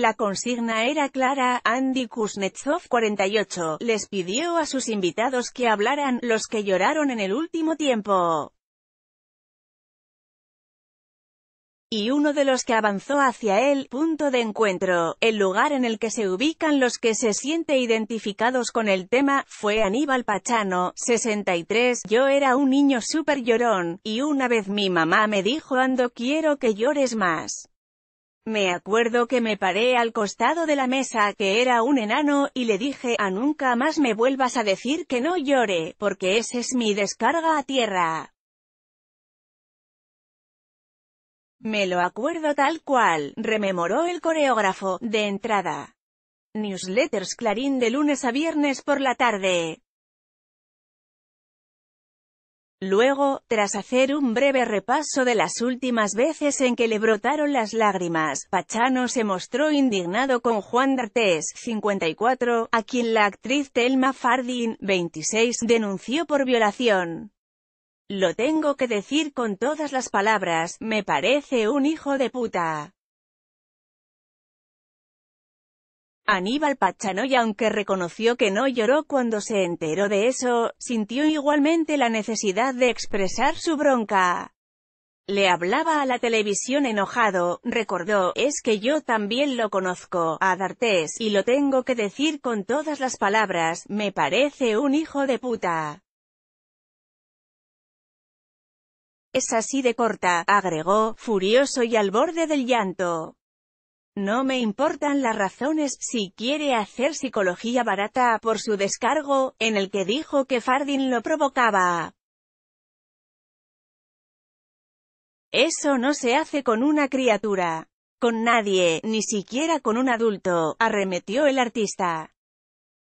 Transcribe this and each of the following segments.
La consigna era clara, Andy Kuznetsov 48, les pidió a sus invitados que hablaran, los que lloraron en el último tiempo. y uno de los que avanzó hacia el punto de encuentro, el lugar en el que se ubican los que se siente identificados con el tema, fue Aníbal Pachano, 63, yo era un niño súper llorón, y una vez mi mamá me dijo ando quiero que llores más. Me acuerdo que me paré al costado de la mesa, que era un enano, y le dije, a ah, nunca más me vuelvas a decir que no llore, porque ese es mi descarga a tierra. Me lo acuerdo tal cual, rememoró el coreógrafo, de entrada. Newsletters Clarín de lunes a viernes por la tarde. Luego, tras hacer un breve repaso de las últimas veces en que le brotaron las lágrimas, Pachano se mostró indignado con Juan D'Artés, 54, a quien la actriz Thelma Fardin, 26, denunció por violación. Lo tengo que decir con todas las palabras, me parece un hijo de puta. Aníbal Pachano y aunque reconoció que no lloró cuando se enteró de eso, sintió igualmente la necesidad de expresar su bronca. Le hablaba a la televisión enojado, recordó, es que yo también lo conozco, a Dartés, y lo tengo que decir con todas las palabras, me parece un hijo de puta. Es así de corta, agregó, furioso y al borde del llanto. No me importan las razones, si quiere hacer psicología barata por su descargo, en el que dijo que Fardin lo provocaba. Eso no se hace con una criatura. Con nadie, ni siquiera con un adulto, arremetió el artista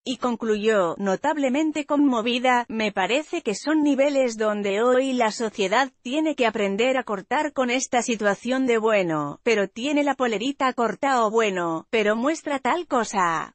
y concluyó, notablemente conmovida, me parece que son niveles donde hoy la sociedad tiene que aprender a cortar con esta situación de bueno, pero tiene la polerita corta o bueno, pero muestra tal cosa.